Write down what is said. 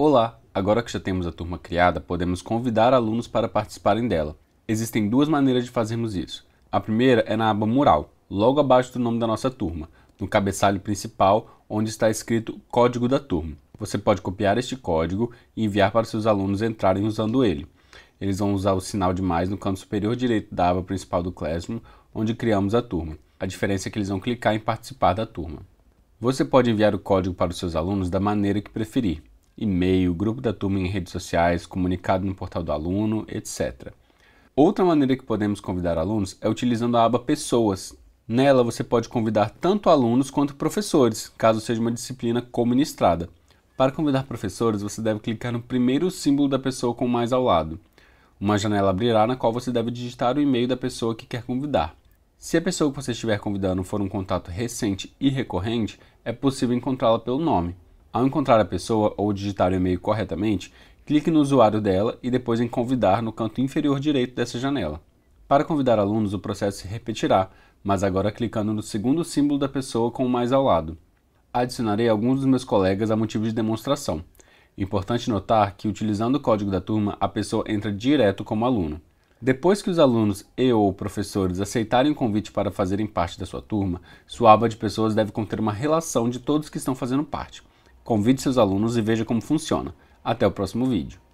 Olá! Agora que já temos a turma criada, podemos convidar alunos para participarem dela. Existem duas maneiras de fazermos isso. A primeira é na aba Mural, logo abaixo do nome da nossa turma, no cabeçalho principal, onde está escrito Código da Turma. Você pode copiar este código e enviar para seus alunos entrarem usando ele. Eles vão usar o sinal de mais no canto superior direito da aba principal do Classroom, onde criamos a turma. A diferença é que eles vão clicar em participar da turma. Você pode enviar o código para os seus alunos da maneira que preferir e-mail, grupo da turma em redes sociais, comunicado no portal do aluno, etc. Outra maneira que podemos convidar alunos é utilizando a aba Pessoas. Nela você pode convidar tanto alunos quanto professores, caso seja uma disciplina ministrada. Para convidar professores, você deve clicar no primeiro símbolo da pessoa com mais ao lado. Uma janela abrirá na qual você deve digitar o e-mail da pessoa que quer convidar. Se a pessoa que você estiver convidando for um contato recente e recorrente, é possível encontrá-la pelo nome. Ao encontrar a pessoa ou digitar o e-mail corretamente, clique no usuário dela e depois em Convidar no canto inferior direito dessa janela. Para convidar alunos, o processo se repetirá, mas agora clicando no segundo símbolo da pessoa com o mais ao lado. Adicionarei alguns dos meus colegas a motivo de demonstração. Importante notar que, utilizando o código da turma, a pessoa entra direto como aluno. Depois que os alunos e ou professores aceitarem o convite para fazerem parte da sua turma, sua aba de pessoas deve conter uma relação de todos que estão fazendo parte. Convide seus alunos e veja como funciona. Até o próximo vídeo.